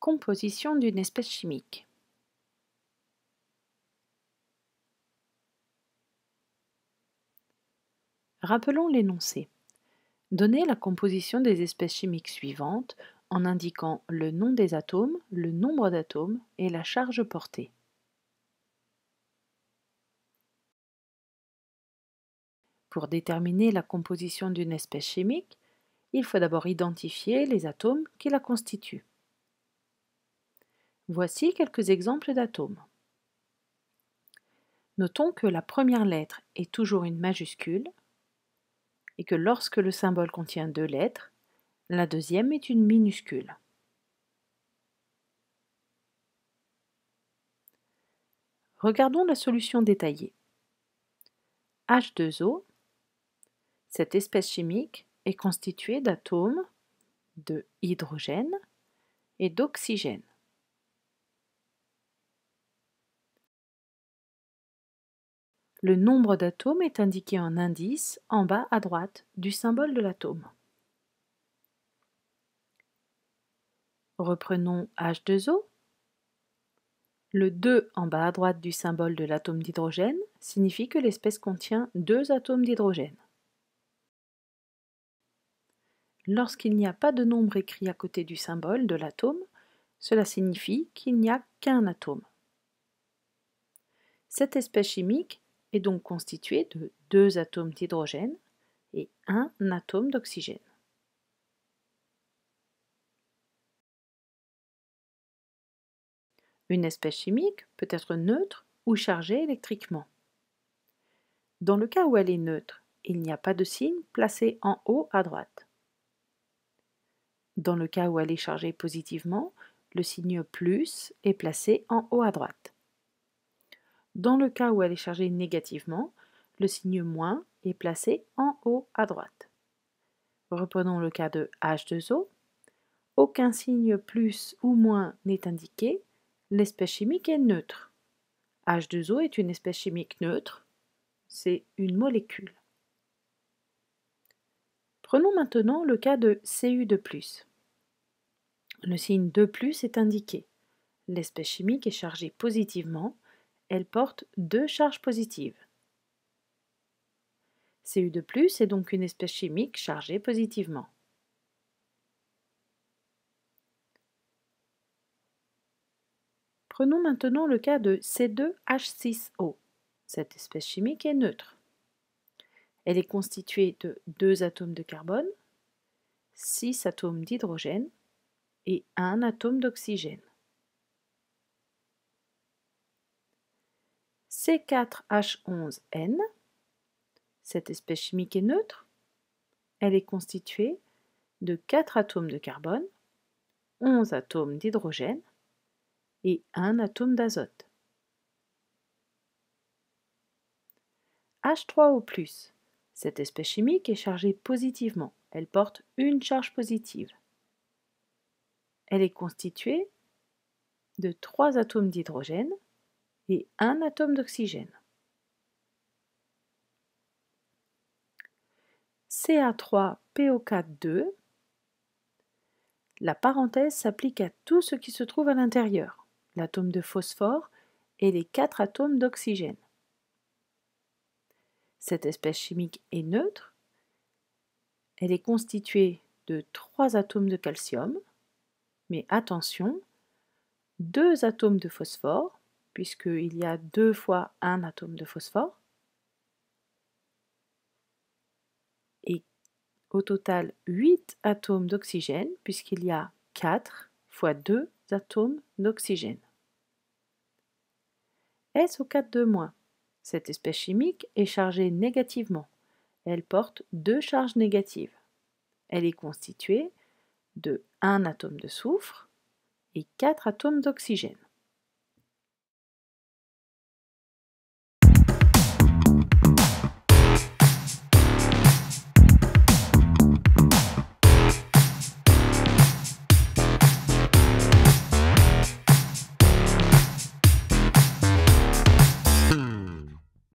composition d'une espèce chimique. Rappelons l'énoncé. Donnez la composition des espèces chimiques suivantes en indiquant le nom des atomes, le nombre d'atomes et la charge portée. Pour déterminer la composition d'une espèce chimique, il faut d'abord identifier les atomes qui la constituent. Voici quelques exemples d'atomes. Notons que la première lettre est toujours une majuscule et que lorsque le symbole contient deux lettres, la deuxième est une minuscule. Regardons la solution détaillée. H2O, cette espèce chimique est constituée d'atomes de hydrogène et d'oxygène. Le nombre d'atomes est indiqué en indice en bas à droite du symbole de l'atome. Reprenons H2O. Le 2 en bas à droite du symbole de l'atome d'hydrogène signifie que l'espèce contient deux atomes d'hydrogène. Lorsqu'il n'y a pas de nombre écrit à côté du symbole de l'atome, cela signifie qu'il n'y a qu'un atome. Cette espèce chimique est donc constitué de deux atomes d'hydrogène et un atome d'oxygène. Une espèce chimique peut être neutre ou chargée électriquement. Dans le cas où elle est neutre, il n'y a pas de signe placé en haut à droite. Dans le cas où elle est chargée positivement, le signe plus est placé en haut à droite. Dans le cas où elle est chargée négativement, le signe moins est placé en haut à droite. Reprenons le cas de H2O. Aucun signe plus ou moins n'est indiqué, l'espèce chimique est neutre. H2O est une espèce chimique neutre, c'est une molécule. Prenons maintenant le cas de Cu de Le signe de plus est indiqué. L'espèce chimique est chargée positivement, elle porte deux charges positives. Cu de est donc une espèce chimique chargée positivement. Prenons maintenant le cas de C2H6O. Cette espèce chimique est neutre. Elle est constituée de deux atomes de carbone, six atomes d'hydrogène et un atome d'oxygène. C4H11N. Cette espèce chimique est neutre. Elle est constituée de 4 atomes de carbone, 11 atomes d'hydrogène et 1 atome d'azote. H3O+, cette espèce chimique est chargée positivement. Elle porte une charge positive. Elle est constituée de 3 atomes d'hydrogène, et un atome d'oxygène. ca 3 po 4 la parenthèse s'applique à tout ce qui se trouve à l'intérieur, l'atome de phosphore et les quatre atomes d'oxygène. Cette espèce chimique est neutre. Elle est constituée de trois atomes de calcium, mais attention, deux atomes de phosphore puisqu'il y a deux fois un atome de phosphore. Et au total 8 atomes d'oxygène, puisqu'il y a 4 fois 2 atomes d'oxygène. au 4 de moins. Cette espèce chimique est chargée négativement. Elle porte deux charges négatives. Elle est constituée de 1 atome de soufre et 4 atomes d'oxygène.